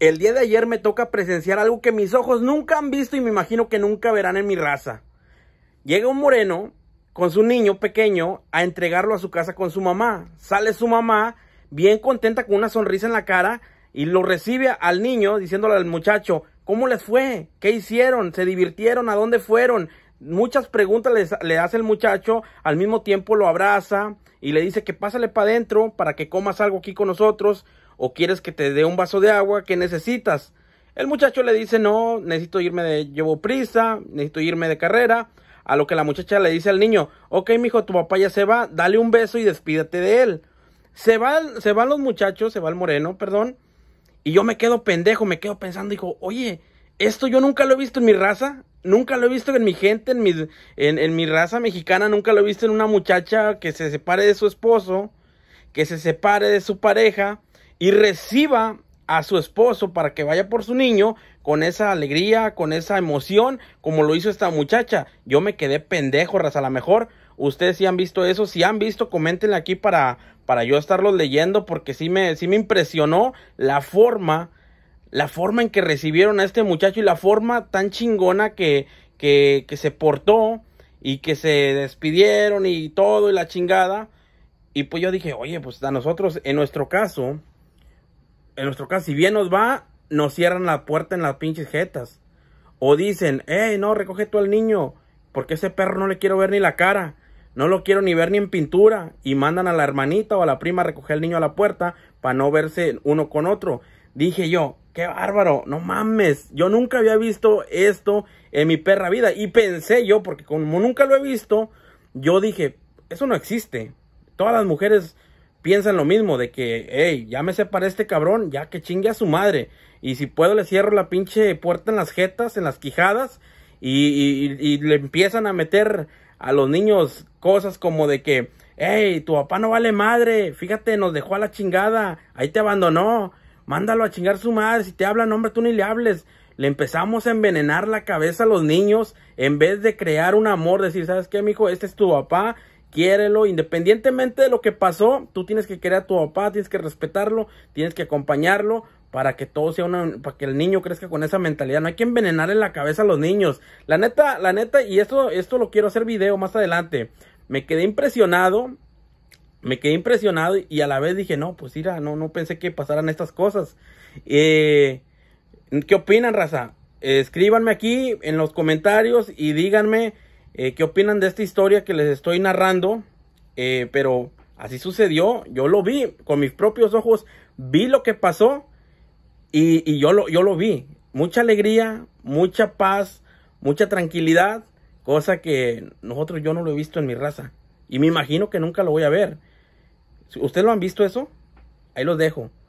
El día de ayer me toca presenciar algo que mis ojos nunca han visto y me imagino que nunca verán en mi raza. Llega un moreno con su niño pequeño a entregarlo a su casa con su mamá. Sale su mamá bien contenta con una sonrisa en la cara y lo recibe al niño diciéndole al muchacho, ¿cómo les fue? ¿Qué hicieron? ¿Se divirtieron? ¿A dónde fueron? Muchas preguntas le hace el muchacho, al mismo tiempo lo abraza y le dice que pásale para adentro para que comas algo aquí con nosotros o quieres que te dé un vaso de agua, ¿qué necesitas? El muchacho le dice, no, necesito irme de, llevo prisa, necesito irme de carrera. A lo que la muchacha le dice al niño, ok, mijo, tu papá ya se va, dale un beso y despídate de él. Se, va, se van los muchachos, se va el moreno, perdón. Y yo me quedo pendejo, me quedo pensando, dijo, oye, esto yo nunca lo he visto en mi raza, nunca lo he visto en mi gente, en en mi raza mexicana, nunca lo he visto en una muchacha que se separe de su esposo, que se separe de su pareja y reciba a su esposo para que vaya por su niño con esa alegría, con esa emoción, como lo hizo esta muchacha. Yo me quedé pendejo, raza. A lo mejor ustedes sí han visto eso. Si han visto, coméntenle aquí para, para yo estarlos leyendo, porque sí me, sí me impresionó la forma, la forma en que recibieron a este muchacho y la forma tan chingona que, que, que se portó y que se despidieron y todo y la chingada. Y pues yo dije, oye, pues a nosotros, en nuestro caso, en nuestro caso, si bien nos va, nos cierran la puerta en las pinches jetas. O dicen, eh, no, recoge tú al niño, porque ese perro no le quiero ver ni la cara, no lo quiero ni ver ni en pintura. Y mandan a la hermanita o a la prima a recoger al niño a la puerta para no verse uno con otro. Dije yo, qué bárbaro, no mames, yo nunca había visto esto en mi perra vida. Y pensé yo, porque como nunca lo he visto, yo dije, eso no existe. Todas las mujeres piensan lo mismo, de que, hey, ya me separé este cabrón, ya que chingue a su madre. Y si puedo le cierro la pinche puerta en las jetas, en las quijadas, y, le empiezan a meter a los niños cosas como de que, hey, tu papá no vale madre, fíjate, nos dejó a la chingada, ahí te abandonó, mándalo a chingar su madre, si te habla hombre, tú ni le hables. Le empezamos a envenenar la cabeza a los niños en vez de crear un amor, decir, ¿sabes qué, mijo? Este es tu papá quiérelo, independientemente de lo que pasó, tú tienes que querer a tu papá, tienes que respetarlo, tienes que acompañarlo para que todo sea una, para que el niño crezca con esa mentalidad, no hay que envenenarle la cabeza a los niños. La neta, la neta, y esto, esto lo quiero hacer video más adelante. Me quedé impresionado, me quedé impresionado y a la vez dije, no, pues mira, no, no pensé que pasaran estas cosas. Eh, ¿Qué opinan, raza? escríbanme aquí en los comentarios y díganme eh, qué opinan de esta historia que les estoy narrando. Eh, pero así sucedió, yo lo vi con mis propios ojos, vi lo que pasó y, yo, lo, yo lo vi. Mucha alegría, mucha paz, mucha tranquilidad, cosa que nosotros yo no lo he visto en mi raza. Y me imagino que nunca lo voy a ver. ¿Ustedes lo han visto eso? Ahí lo dejo.